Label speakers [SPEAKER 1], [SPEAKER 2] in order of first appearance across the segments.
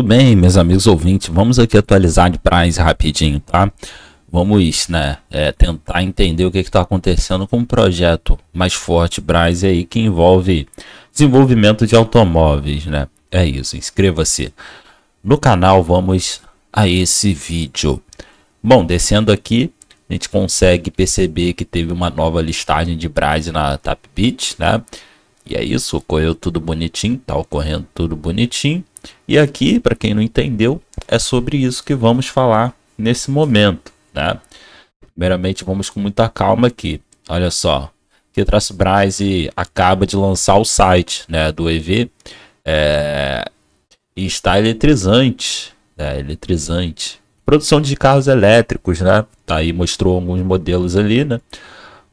[SPEAKER 1] Tudo bem, meus amigos ouvintes, vamos aqui atualizar de prazo rapidinho, tá? Vamos, né, é, tentar entender o que está acontecendo com o um projeto mais forte Braz aí que envolve desenvolvimento de automóveis, né? É isso, inscreva-se no canal, vamos a esse vídeo. Bom, descendo aqui, a gente consegue perceber que teve uma nova listagem de Braz na Tapbit, né? E é isso, ocorreu tudo bonitinho, tá ocorrendo tudo bonitinho. E aqui, para quem não entendeu, é sobre isso que vamos falar nesse momento, né? Primeiramente, vamos com muita calma aqui. Olha só, que Traço Brase acaba de lançar o site né, do EV é, e está eletrizante, né, eletrizante. Produção de carros elétricos, né? Tá aí mostrou alguns modelos ali, né?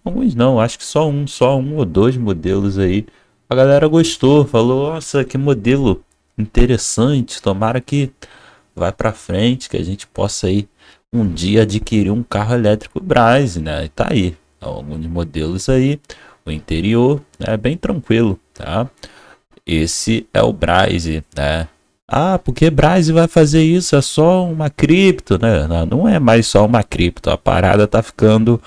[SPEAKER 1] Alguns não, acho que só um, só um ou dois modelos aí. A galera gostou, falou, nossa, que modelo interessante. Tomara que vai para frente, que a gente possa aí um dia adquirir um carro elétrico Braz, né? E tá aí, alguns modelos aí, o interior é né? bem tranquilo, tá? Esse é o Brise, né? Ah, porque Braz vai fazer isso? É só uma cripto, né? Não é mais só uma cripto, a parada tá ficando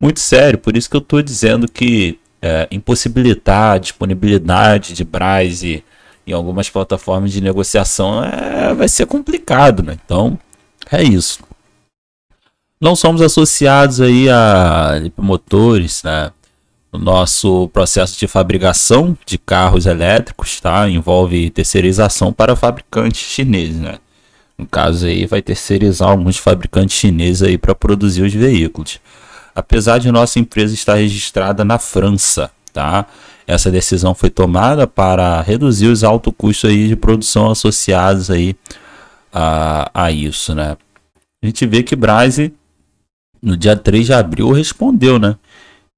[SPEAKER 1] muito sério, por isso que eu tô dizendo que é, impossibilitar a disponibilidade de Braz em algumas plataformas de negociação é, vai ser complicado, né? Então, é isso. Não somos associados aí a motores, né? O nosso processo de fabricação de carros elétricos, tá? Envolve terceirização para fabricantes chineses, né? No caso aí, vai terceirizar alguns fabricantes chineses aí para produzir os veículos. Apesar de nossa empresa estar registrada na França, tá? Essa decisão foi tomada para reduzir os altos custos aí de produção associados aí a, a isso, né? A gente vê que Brase, no dia 3 de abril, respondeu, né?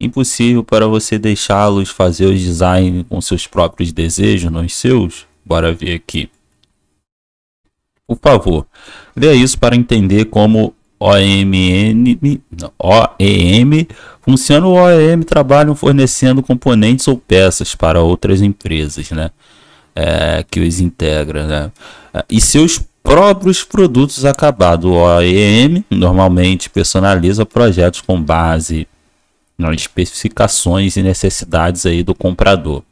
[SPEAKER 1] Impossível para você deixá-los fazer o design com seus próprios desejos, não os seus? Bora ver aqui. Por favor, leia isso para entender como OMN, OEM, funciona o OEM, trabalham fornecendo componentes ou peças para outras empresas, né? É, que os integra, né? É, e seus próprios produtos acabados. O OEM normalmente personaliza projetos com base nas especificações e necessidades aí do comprador.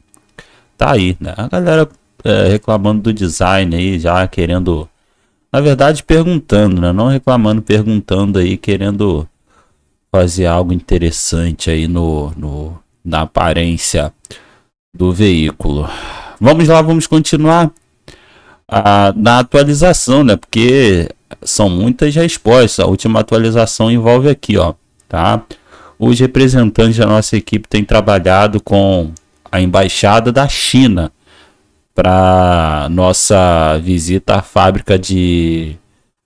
[SPEAKER 1] Tá aí, né? A galera é, reclamando do design aí, já querendo na verdade perguntando, né? Não reclamando, perguntando aí, querendo fazer algo interessante aí no, no na aparência do veículo. Vamos lá, vamos continuar a, ah, na atualização, né? Porque são muitas respostas. A última atualização envolve aqui, ó, tá? Os representantes da nossa equipe têm trabalhado com a embaixada da China para nossa visita à fábrica de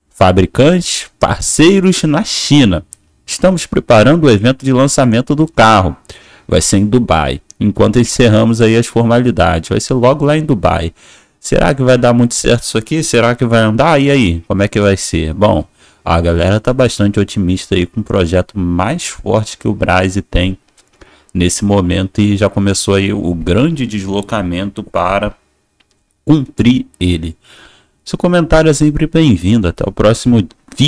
[SPEAKER 1] fabricantes parceiros na China. Estamos preparando o evento de lançamento do carro. Vai ser em Dubai. Enquanto encerramos aí as formalidades, vai ser logo lá em Dubai. Será que vai dar muito certo isso aqui? Será que vai andar? E aí, como é que vai ser? Bom, a galera tá bastante otimista aí com o um projeto mais forte que o Brasil tem nesse momento e já começou aí o grande deslocamento para cumprir ele. Seu comentário é sempre bem-vindo. Até o próximo vídeo.